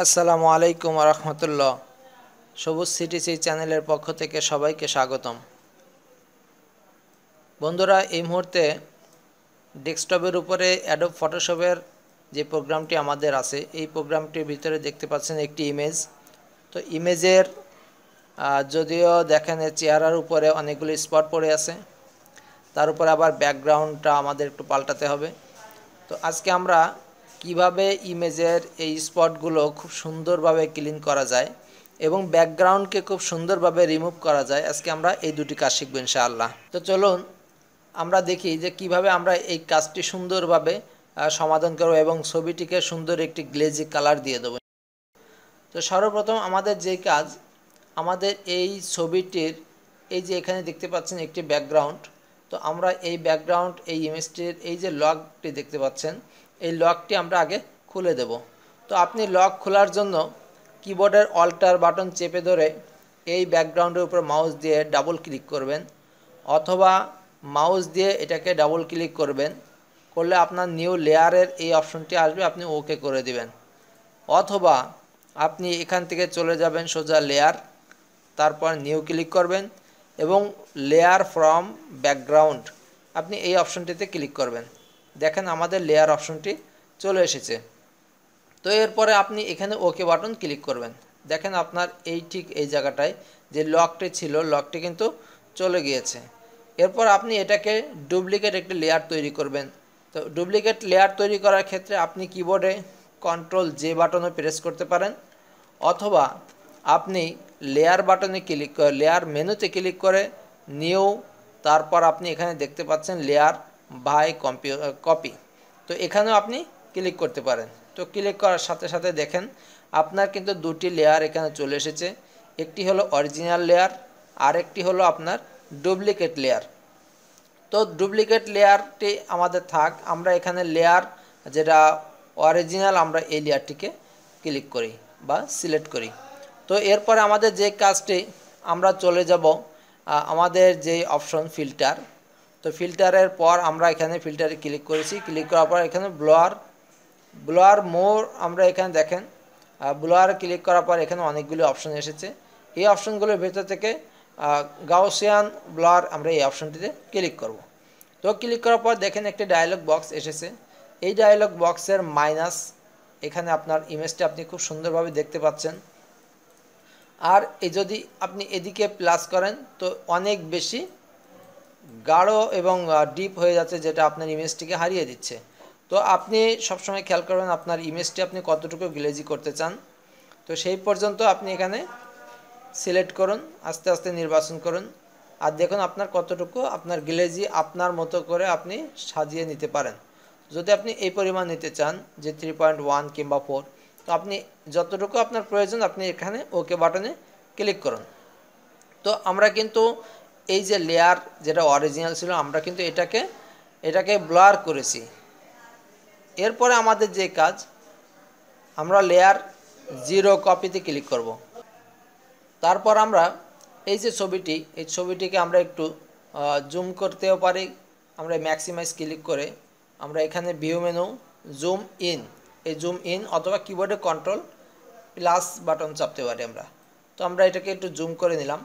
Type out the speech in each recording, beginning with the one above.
আসসালামু আলাইকুম রহমতুল্লাহ সবুজ সিটিসি চ্যানেলের পক্ষ থেকে সবাইকে স্বাগতম বন্ধুরা এই মুহূর্তে ডেস্কটপের উপরে অ্যাডোব ফটোশপের যে প্রোগ্রামটি আমাদের আছে এই প্রোগ্রামটির ভিতরে দেখতে পাচ্ছেন একটি ইমেজ তো ইমেজের যদিও দেখেন চেহারার উপরে অনেকগুলি স্পট পড়ে আছে তার উপরে আবার ব্যাকগ্রাউন্ডটা আমাদের একটু পাল্টাতে হবে তো আজকে আমরা কিভাবে ইমেজের এই স্পটগুলো খুব সুন্দরভাবে ক্লিন করা যায় এবং ব্যাকগ্রাউন্ডকে খুব সুন্দরভাবে রিমুভ করা যায় আজকে আমরা এই দুটি কাজ শিখব ইনশাআল্লাহ তো চলুন আমরা দেখি যে কিভাবে আমরা এই কাজটি সুন্দরভাবে সমাধান করব এবং ছবিটিকে সুন্দর একটি গ্লেজি কালার দিয়ে দেবো তো সর্বপ্রথম আমাদের যে কাজ আমাদের এই ছবিটির এই যে এখানে দেখতে পাচ্ছেন একটি ব্যাকগ্রাউন্ড তো আমরা এই ব্যাকগ্রাউন্ড এই ইমেজটির এই যে লগটি দেখতে পাচ্ছেন এই লকটি আমরা আগে খুলে দেব তো আপনি লক খোলার জন্য কিবোর্ডের অল্টার বাটন চেপে ধরে এই ব্যাকগ্রাউন্ডের উপর মাউস দিয়ে ডাবল ক্লিক করবেন অথবা মাউস দিয়ে এটাকে ডাবল ক্লিক করবেন করলে আপনার নিউ লেয়ারের এই অপশনটি আসবে আপনি ওকে করে দিবেন অথবা আপনি এখান থেকে চলে যাবেন সোজা লেয়ার তারপর নিউ ক্লিক করবেন এবং লেয়ার ফ্রম ব্যাকগ্রাউন্ড আপনি এই অপশনটিতে ক্লিক করবেন দেখেন আমাদের লেয়ার অপশনটি চলে এসেছে তো এরপরে আপনি এখানে ওকে বাটন ক্লিক করবেন দেখেন আপনার এই ঠিক এই জায়গাটায় যে লকটি ছিল লকটি কিন্তু চলে গিয়েছে এরপর আপনি এটাকে ডুপ্লিকেট একটি লেয়ার তৈরি করবেন তো ডুপ্লিকেট লেয়ার তৈরি করার ক্ষেত্রে আপনি কিবোর্ডে কন্ট্রোল জে বাটনও প্রেস করতে পারেন অথবা আপনি লেয়ার বাটনে ক্লিক করে লেয়ার মেনুতে ক্লিক করে নিউ তারপর আপনি এখানে দেখতে পাচ্ছেন লেয়ার বাই কপি uh, তো এখানেও আপনি ক্লিক করতে পারেন তো ক্লিক করার সাথে সাথে দেখেন আপনার কিন্তু দুটি লেয়ার এখানে চলে এসেছে একটি হলো অরিজিনাল লেয়ার আর একটি হলো আপনার ডুপ্লিকেট লেয়ার তো ডুপ্লিকেট লেয়ারটি আমাদের থাক আমরা এখানে লেয়ার যেটা অরিজিনাল আমরা এই লেয়ারটিকে ক্লিক করি বা সিলেক্ট করি তো এরপরে আমাদের যে কাজটি আমরা চলে যাব আমাদের যে অপশন ফিল্টার তো ফিল্টারের পর আমরা এখানে ফিল্টারে ক্লিক করেছি ক্লিক করার পর এখানে ব্লোয়ার ব্লোয়ার মোর আমরা এখানে দেখেন ব্লোয়ার ক্লিক করার পর এখানে অনেকগুলি অপশন এসেছে এই অপশনগুলোর ভেতর থেকে গাউসিয়ান ব্লোয়ার আমরা এই অপশনটিতে ক্লিক করব তো ক্লিক করার পর দেখেন একটি ডায়ালগ বক্স এসেছে এই ডায়ালগ বক্সের মাইনাস এখানে আপনার ইমেজটা আপনি খুব সুন্দরভাবে দেখতে পাচ্ছেন আর যদি আপনি এদিকে প্লাস করেন তো অনেক বেশি গাঢ় এবং ডিপ হয়ে যাচ্ছে যেটা আপনার ইমেজটিকে হারিয়ে দিচ্ছে তো আপনি সবসময় খেয়াল করবেন আপনার ইমেজটি আপনি কতটুকু গ্লেজি করতে চান তো সেই পর্যন্ত আপনি এখানে সিলেক্ট করুন আস্তে আস্তে নির্বাচন করুন আর দেখুন আপনার কতটুকু আপনার গ্লেজি আপনার মতো করে আপনি সাজিয়ে নিতে পারেন যদি আপনি এই পরিমাণ নিতে চান যে থ্রি পয়েন্ট ওয়ান কিংবা ফোর তো আপনি যতটুকু আপনার প্রয়োজন আপনি এখানে ওকে বাটনে ক্লিক করুন তো আমরা কিন্তু এই যে লেয়ার যেটা অরিজিনাল ছিল আমরা কিন্তু এটাকে এটাকে ব্লার করেছি এরপরে আমাদের যে কাজ আমরা লেয়ার জিরো কপিতে ক্লিক করব। তারপর আমরা এই যে ছবিটি এই ছবিটিকে আমরা একটু জুম করতেও পারি আমরা ম্যাক্সিমাইজ ক্লিক করে আমরা এখানে ভিউ মেনু জুম ইন এই জুম ইন অথবা কিবোর্ডে কন্ট্রোল প্লাস বাটন চাপতে পারি আমরা তো আমরা এটাকে একটু জুম করে নিলাম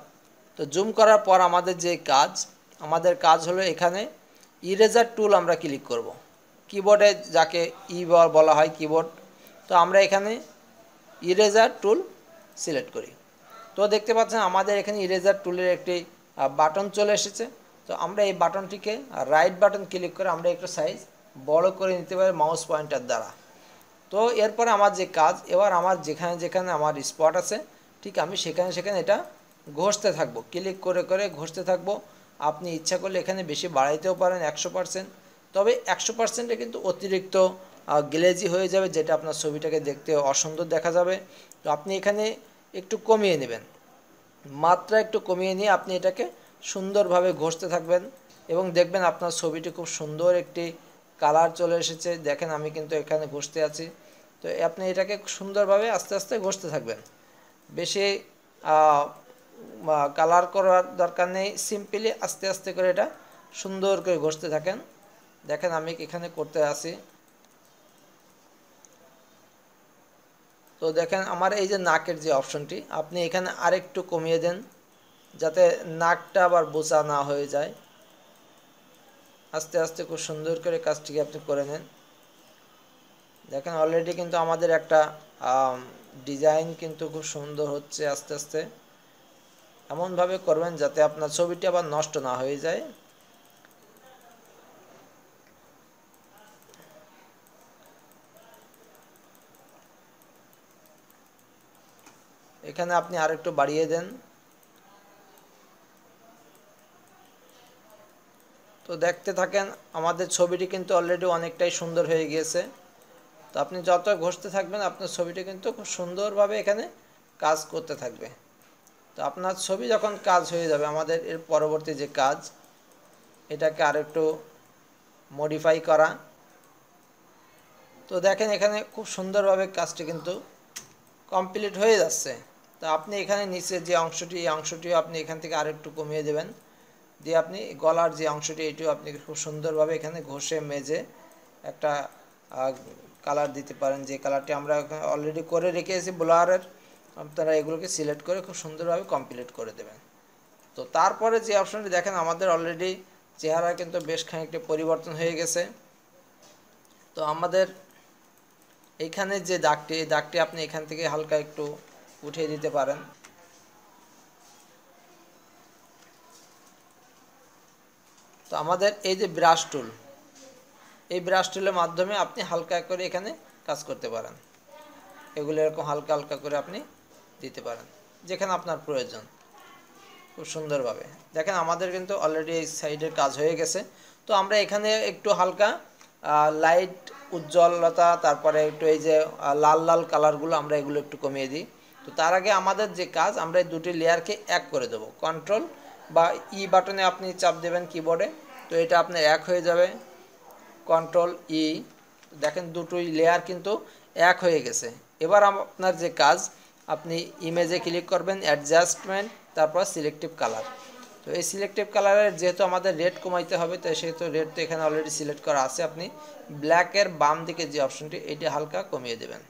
তো জুম করার পর আমাদের যে কাজ আমাদের কাজ হলো এখানে ইরেজার টুল আমরা ক্লিক করব। কিবোর্ডে যাকে ই e বলা হয় কিবোর্ড তো আমরা এখানে ইরেজার টুল সিলেক্ট করি তো দেখতে পাচ্ছেন আমাদের এখানে ইরেজার টুলের একটি বাটন চলে এসেছে তো আমরা এই বাটনটিকে রাইট বাটন ক্লিক করে আমরা একটু সাইজ বড় করে নিতে পারি মাউস পয়েন্টার দ্বারা তো এরপরে আমার যে কাজ এবার আমার যেখানে যেখানে আমার স্পট আছে ঠিক আমি সেখানে সেখানে এটা ঘষতে থাকবো ক্লিক করে করে ঘষতে থাকবো আপনি ইচ্ছা করলে এখানে বেশি বাড়াইতেও পারেন একশো পার্সেন্ট তবে একশো পার্সেন্টে কিন্তু অতিরিক্ত গ্লেজি হয়ে যাবে যেটা আপনার ছবিটাকে দেখতে অসুন্দর দেখা যাবে তো আপনি এখানে একটু কমিয়ে নেবেন মাত্রা একটু কমিয়ে নিয়ে আপনি এটাকে সুন্দরভাবে ঘষতে থাকবেন এবং দেখবেন আপনার ছবিটি খুব সুন্দর একটি কালার চলে এসেছে দেখেন আমি কিন্তু এখানে ঘষতে আছি তো আপনি এটাকে সুন্দরভাবে আস্তে আস্তে ঘষতে থাকবেন বেশি কালার করার দরকার নেই সিম্পলি আস্তে আস্তে করে এটা সুন্দর করে ঘষতে থাকেন দেখেন আমি এখানে করতে আসি তো দেখেন আমার এই যে নাকের যে অপশনটি আপনি এখানে আরেকটু কমিয়ে দেন যাতে নাকটা আবার বোচা না হয়ে যায় আস্তে আস্তে খুব সুন্দর করে কাজটিকে আপনি করে নেন দেখেন অলরেডি কিন্তু আমাদের একটা ডিজাইন কিন্তু খুব সুন্দর হচ্ছে আস্তে আস্তে এমনভাবে করবেন যাতে আপনার ছবিটি আবার নষ্ট না হয়ে যায় এখানে আপনি আরেকটু বাড়িয়ে দেন তো দেখতে থাকেন আমাদের ছবিটি কিন্তু অলরেডি অনেকটাই সুন্দর হয়ে গিয়েছে তো আপনি যত ঘষতে থাকবেন আপনার ছবিটি কিন্তু খুব সুন্দরভাবে এখানে কাজ করতে থাকবে তো আপনার ছবি যখন কাজ হয়ে যাবে আমাদের এর পরবর্তী যে কাজ এটাকে আর একটু মডিফাই করা তো দেখেন এখানে খুব সুন্দরভাবে কাজটি কিন্তু কমপ্লিট হয়ে যাচ্ছে তো আপনি এখানে নিচে যে অংশটি এই অংশটিও আপনি এখান থেকে আর একটু কমিয়ে দেবেন দিয়ে আপনি গলার যে অংশটি এটিও আপনি খুব সুন্দরভাবে এখানে ঘষে মেজে একটা কালার দিতে পারেন যে কালারটি আমরা অলরেডি করে রেখেছি ব্লারের আপনারা এগুলোকে সিলেক্ট করে খুব সুন্দরভাবে কমপ্লিট করে দেবেন তো তারপরে যে অপশানটি দেখেন আমাদের অলরেডি চেহারা কিন্তু বেশ খানিকটা পরিবর্তন হয়ে গেছে তো আমাদের এইখানে যে দাগটি এই দাগটি আপনি এখান থেকে হালকা একটু উঠিয়ে দিতে পারেন তো আমাদের এই যে ব্রাশ টুল এই ব্রাশ টুলের মাধ্যমে আপনি হালকা করে এখানে কাজ করতে পারেন এগুলো এরকম হালকা হালকা করে আপনি দিতে পারেন যেখানে আপনার প্রয়োজন খুব সুন্দরভাবে দেখেন আমাদের কিন্তু অলরেডি এই সাইডের কাজ হয়ে গেছে তো আমরা এখানে একটু হালকা লাইট উজ্জ্বলতা তারপরে একটু এই যে লাল লাল কালারগুলো আমরা এগুলো একটু কমিয়ে দিই তো তার আগে আমাদের যে কাজ আমরা এই দুটি লেয়ারকে এক করে দেবো কন্ট্রোল বা ই e বাটনে আপনি চাপ দেবেন কিবোর্ডে তো এটা আপনার এক হয়ে যাবে কন্ট্রোল ই e। দেখেন দুটোই লেয়ার কিন্তু এক হয়ে গেছে এবার আপনার যে কাজ আপনি ইমেজে ক্লিক করবেন অ্যাডজাস্টমেন্ট তারপর সিলেক্টিভ কালার তো এই সিলেক্টিভ কালারের যেহেতু আমাদের রেড কমাইতে হবে তো সেহেতু রেড তো এখানে অলরেডি সিলেক্ট করা আছে আপনি ব্ল্যাকের বাম দিকে যে অপশনটি এটি হালকা কমিয়ে দেবেন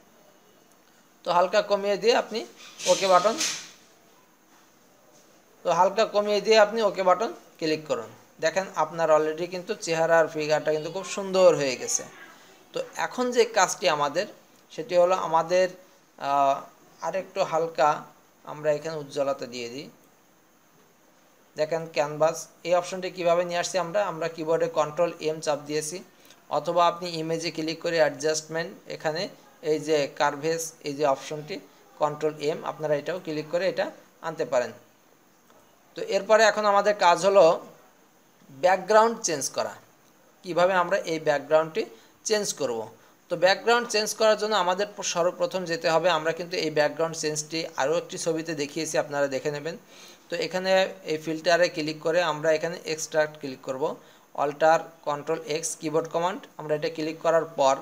তো হালকা কমিয়ে দিয়ে আপনি ওকে বাটন তো হালকা কমিয়ে দিয়ে আপনি ওকে বাটন ক্লিক করুন দেখেন আপনার অলরেডি কিন্তু চেহারার ফিগারটা কিন্তু খুব সুন্দর হয়ে গেছে তো এখন যে কাজটি আমাদের সেটি হলো আমাদের আর একটু হালকা আমরা এখানে উজ্জ্বলতা দিয়ে দিই দেখেন ক্যানভাস এই অপশনটি কিভাবে নিয়ে আসছি আমরা আমরা কিবোর্ডে কন্ট্রোল এম চাপ দিয়েছি অথবা আপনি ইমেজে ক্লিক করে অ্যাডজাস্টমেন্ট এখানে এই যে কার্ভেস এই যে অপশনটি কন্ট্রোল এম আপনারা এটাও ক্লিক করে এটা আনতে পারেন তো এরপরে এখন আমাদের কাজ হলো ব্যাকগ্রাউন্ড চেঞ্জ করা কিভাবে আমরা এই ব্যাকগ্রাউন্ডটি চেঞ্জ করব তো ব্যাকগ্রাউন্ড চেঞ্জ করার জন্য আমাদের সর্বপ্রথম যেতে হবে আমরা কিন্তু এই ব্যাকগ্রাউন্ড চেঞ্জটি আরও একটি ছবিতে দেখিয়েছি আপনারা দেখে নেবেন তো এখানে এই ফিল্টারে ক্লিক করে আমরা এখানে এক্সট্রাক্ট ক্লিক করব alter control X keyboard command আমরা এটা ক্লিক করার পর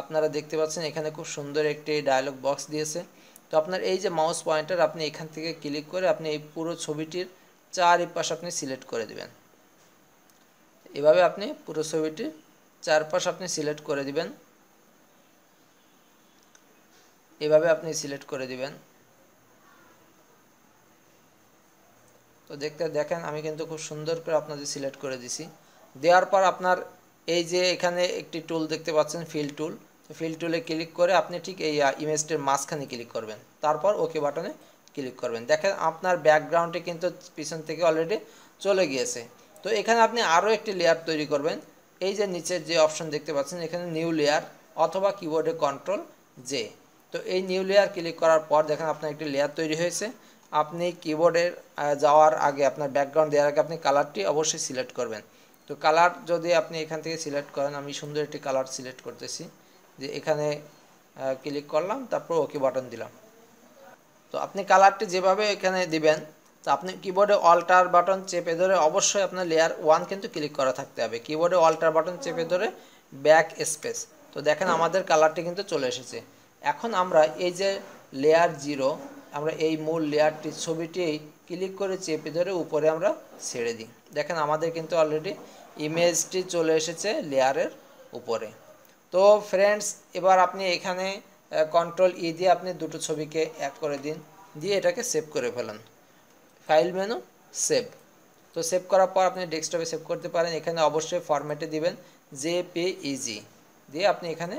আপনারা দেখতে পাচ্ছেন এখানে খুব সুন্দর একটি ডায়ালগ বক্স দিয়েছে তো আপনার এই যে মাউস পয়েন্টার আপনি এখান থেকে ক্লিক করে আপনি এই পুরো ছবিটির চারিপাশ আপনি সিলেক্ট করে দিবেন এভাবে আপনি পুরো ছবিটির চারপাশ আপনি সিলেক্ট করে দিবেন এভাবে আপনি সিলেক্ট করে দিবেন তো দেখতে দেখেন আমি কিন্তু খুব সুন্দর করে আপনাদের সিলেক্ট করে দিছি দেওয়ার পর আপনার এই যে এখানে একটি টুল দেখতে পাচ্ছেন ফিল টুল তো ফিল টুলে ক্লিক করে আপনি ঠিক এই ইমেজটির মাঝখানে ক্লিক করবেন তারপর ওকে বাটনে ক্লিক করবেন দেখেন আপনার ব্যাকগ্রাউন্ডে কিন্তু পিছন থেকে অলরেডি চলে গিয়েছে তো এখানে আপনি আরও একটি লেয়ার তৈরি করবেন এই যে নিচের যে অপশন দেখতে পাচ্ছেন এখানে নিউ লেয়ার অথবা কিবোর্ডে কন্ট্রোল জে তো এই নিউ লেয়ার ক্লিক করার পর দেখেন আপনার একটি লেয়ার তৈরি হয়েছে আপনি কিবোর্ডের যাওয়ার আগে আপনার ব্যাকগ্রাউন্ড দেওয়ার আগে আপনি কালারটি অবশ্যই সিলেক্ট করবেন তো কালার যদি আপনি এখান থেকে সিলেক্ট করেন আমি সুন্দর একটি কালার সিলেক্ট করতেছি যে এখানে ক্লিক করলাম তারপর ওকে বাটন দিলাম তো আপনি কালারটি যেভাবে এখানে দিবেন তো আপনি কিবোর্ডে অল্টার বাটন চেপে ধরে অবশ্যই আপনার লেয়ার ওয়ান কিন্তু ক্লিক করা থাকতে হবে কিবোর্ডে অল্টার বাটন চেপে ধরে ব্যাক স্পেস তো দেখেন আমাদের কালারটি কিন্তু চলে এসেছে এখন আমরা এই যে লেয়ার জিরো আমরা এই মূল লেয়ারটি ছবিটি ক্লিক করে চেপে ধরে উপরে আমরা ছেড়ে দিই দেখেন আমাদের কিন্তু অলরেডি ইমেজটি চলে এসেছে লেয়ারের উপরে তো ফ্রেন্ডস এবার আপনি এখানে কন্ট্রোল ই e দিয়ে আপনি দুটো ছবিকে অ্যাড করে দিন দিয়ে এটাকে সেভ করে ফেলেন ফাইল মেনু সেভ তো সেভ করার পর আপনি ডেস্কটপে সেভ করতে পারেন এখানে অবশ্যই ফরম্যাটে দিবেন জে পে ইজি দিয়ে আপনি এখানে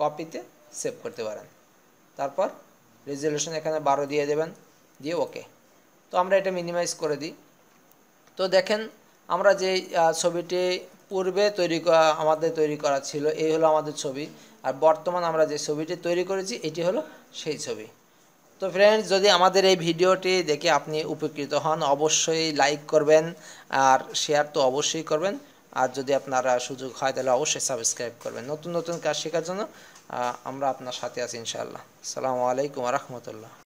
কপিতে সেভ করতে পারেন তারপর রেজলিউশন এখানে বারো দিয়ে দেবেন দিয়ে ওকে তো আমরা এটা মিনিমাইজ করে দিই তো দেখেন আমরা যে ছবিটি পূর্বে তৈরি আমাদের তৈরি করা ছিল এই হলো আমাদের ছবি আর বর্তমান আমরা যে ছবিটি তৈরি করেছি এটি হলো সেই ছবি তো ফ্রেন্ডস যদি আমাদের এই ভিডিওটি দেখে আপনি উপকৃত হন অবশ্যই লাইক করবেন আর শেয়ার তো অবশ্যই করবেন আর যদি আপনারা সুযোগ হয় তাহলে অবশ্যই সাবস্ক্রাইব করবেন নতুন নতুন কাজ শেখার জন্য আমরা আপনার সাথে আছি ইনশাল্লাহ আসসালামু আলাইকুম রহমতুল্লাহ